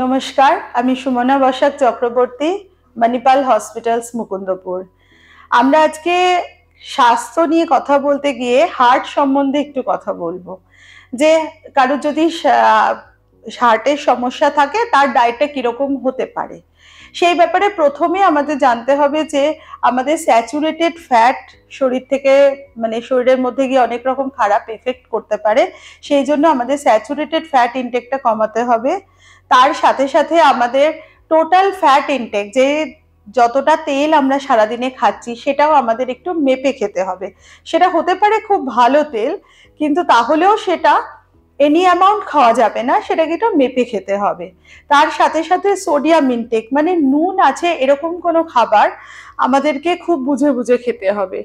নমস্কার আমি সুমনা বসাক চক্রবর্তী মণিপাল হসপিটালস মুকুন্দপুর আমরা আজকে স্বাস্থ্য নিয়ে কথা বলতে গিয়ে হার্ট সম্বন্ধে একটু কথা বলবো যে কারোর যদি হার্টের সমস্যা থাকে তার ডায়েটটা কীরকম হতে পারে সেই ব্যাপারে প্রথমে আমাদের জানতে হবে যে আমাদের স্যাচুরেটেড ফ্যাট শরীর থেকে মানে শরীরের মধ্যে গিয়ে অনেক রকম খারাপ এফেক্ট করতে পারে সেই জন্য আমাদের স্যাচুরেটেড ফ্যাট ইনটেকটা কমাতে হবে তার সাথে সাথে আমাদের টোটাল ফ্যাট ইনটেক যে যতটা তেল আমরা সারাদিনে খাচ্ছি সেটাও আমাদের একটু মেপে খেতে হবে সেটা হতে পারে খুব ভালো তেল কিন্তু তাহলেও সেটা এনি অ্যামাউন্ট খাওয়া যাবে না সেটাকে একটু মেপে খেতে হবে তার সাথে সাথে সোডিয়াম ইনটেক মানে নুন আছে এরকম কোনো খাবার আমাদেরকে খুব বুঝে বুঝে খেতে হবে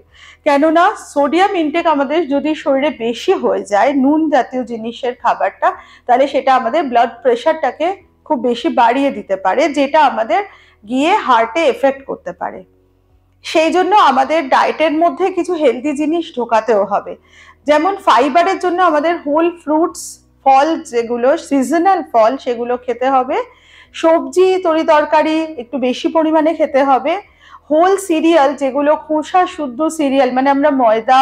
কেননা সোডিয়াম ইনটেক আমাদের যদি শরীরে বেশি হয়ে যায় নুন জাতীয় জিনিসের খাবারটা তাহলে সেটা আমাদের ব্লাড প্রেশারটাকে খুব বেশি বাড়িয়ে দিতে পারে যেটা আমাদের গিয়ে হার্টে এফেক্ট করতে পারে সেই জন্য আমাদের ডায়েটের মধ্যে কিছু হেলদি জিনিস ঢোকাতেও হবে যেমন ফাইবারের জন্য আমাদের হোল ফ্রুটস ফল যেগুলো সিজনাল ফল সেগুলো খেতে হবে সবজি তরি তরকারি একটু বেশি পরিমাণে খেতে হবে হোল সিরিয়াল যেগুলো খোসা শুদ্ধ সিরিয়াল মানে আমরা ময়দা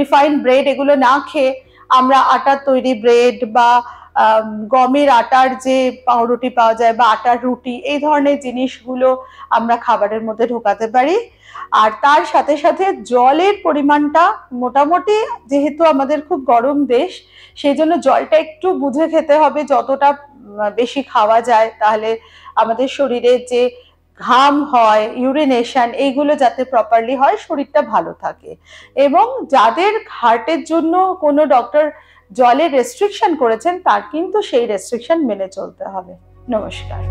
রিফাইন্ড ব্রেড এগুলো না খেয়ে আমরা আটার তৈরি ব্রেড বা গমের আটার যে পাউরুটি পাওয়া যায় বা আটার রুটি এই ধরনের জিনিসগুলো আমরা খাবারের মধ্যে ঢোকাতে পারি আর তার সাথে সাথে জলের পরিমাণটা মোটামুটি যেহেতু আমাদের খুব গরম দেশ সেই জন্য জলটা একটু বুঝে খেতে হবে যতটা বেশি খাওয়া যায় তাহলে আমাদের শরীরের যে ঘাম হয় ইউরিনেশন এইগুলো যাতে প্রপারলি হয় শরীরটা ভালো থাকে এবং যাদের হার্টের জন্য কোনো ডক্টর জলের রেস্ট্রিকশন করেছেন তার কিন্তু সেই রেস্ট্রিকশন মেনে চলতে হবে নমস্কার